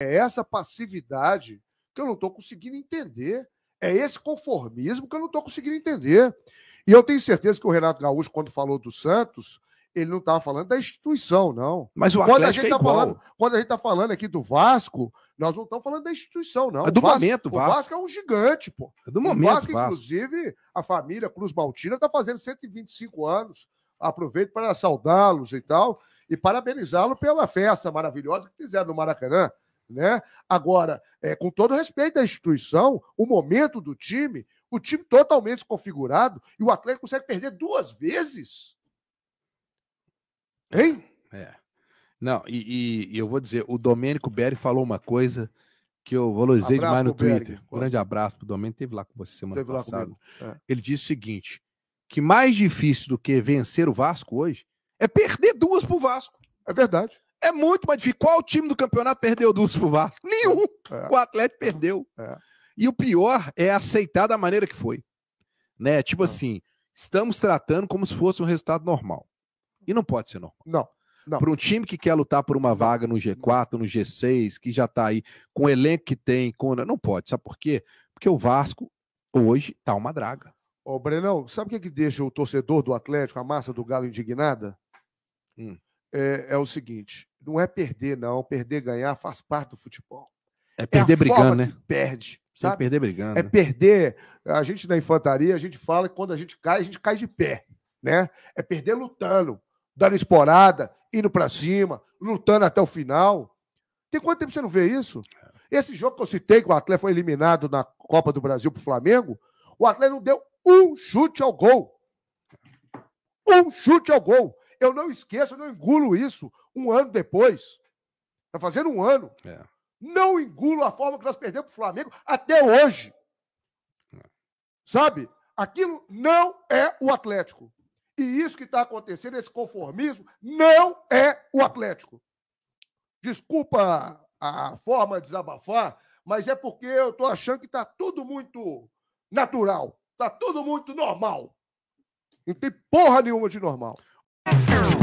É essa passividade que eu não estou conseguindo entender. É esse conformismo que eu não estou conseguindo entender. E eu tenho certeza que o Renato Gaúcho, quando falou do Santos, ele não estava falando da instituição, não. Mas o quando a gente é tá falando, Quando a gente está falando aqui do Vasco, nós não estamos falando da instituição, não. É do o Vasco, momento, o Vasco. O Vasco é um gigante, pô. É do momento, o Vasco. Vasco. inclusive, a família Cruz Maltina está fazendo 125 anos. Aproveito para saudá-los e tal, e parabenizá-lo pela festa maravilhosa que fizeram no Maracanã. Né? Agora, é, com todo respeito à instituição, o momento do time, o time totalmente desconfigurado e o Atlético consegue perder duas vezes. É, hein? É. Não, e, e eu vou dizer, o Domênico Berry falou uma coisa que eu valorizei demais no Twitter. um grande abraço pro Domênico, teve lá com você semana teve passada. É. Ele disse o seguinte: que mais difícil do que vencer o Vasco hoje é perder duas pro Vasco. É verdade. É muito mais difícil. Qual time do campeonato perdeu duas pro Vasco? É. Nenhum. É. O Atlético perdeu. É. E o pior é aceitar da maneira que foi. Né? Tipo é. assim, estamos tratando como se fosse um resultado normal. E não pode ser normal. Não. não. Para um time que quer lutar por uma vaga no G4, no G6, que já está aí com o elenco que tem, com... não pode. Sabe por quê? Porque o Vasco hoje tá uma draga. Ô, Brenão, sabe o que, que deixa o torcedor do Atlético, a massa do Galo indignada? Hum é, é o seguinte: não é perder, não. Perder, ganhar faz parte do futebol. É, é perder é brigando, né? Perde. Sabe? É perder brigando. É né? perder. A gente na infantaria, a gente fala que quando a gente cai, a gente cai de pé. né? É perder lutando, dando esporada, indo para cima, lutando até o final. Tem quanto tempo você não vê isso? É. Esse jogo que eu citei, que o Atlético foi eliminado na Copa do Brasil pro Flamengo, o Atlético não deu um chute ao gol. Um chute ao gol. Eu não esqueço, eu não engulo isso um ano depois. Está fazendo um ano. É. Não engulo a forma que nós perdemos para o Flamengo até hoje. É. Sabe? Aquilo não é o Atlético. E isso que está acontecendo, esse conformismo, não é o Atlético. Desculpa a forma de desabafar, mas é porque eu estou achando que está tudo muito natural. Está tudo muito normal. Não tem porra nenhuma de normal. Thank you.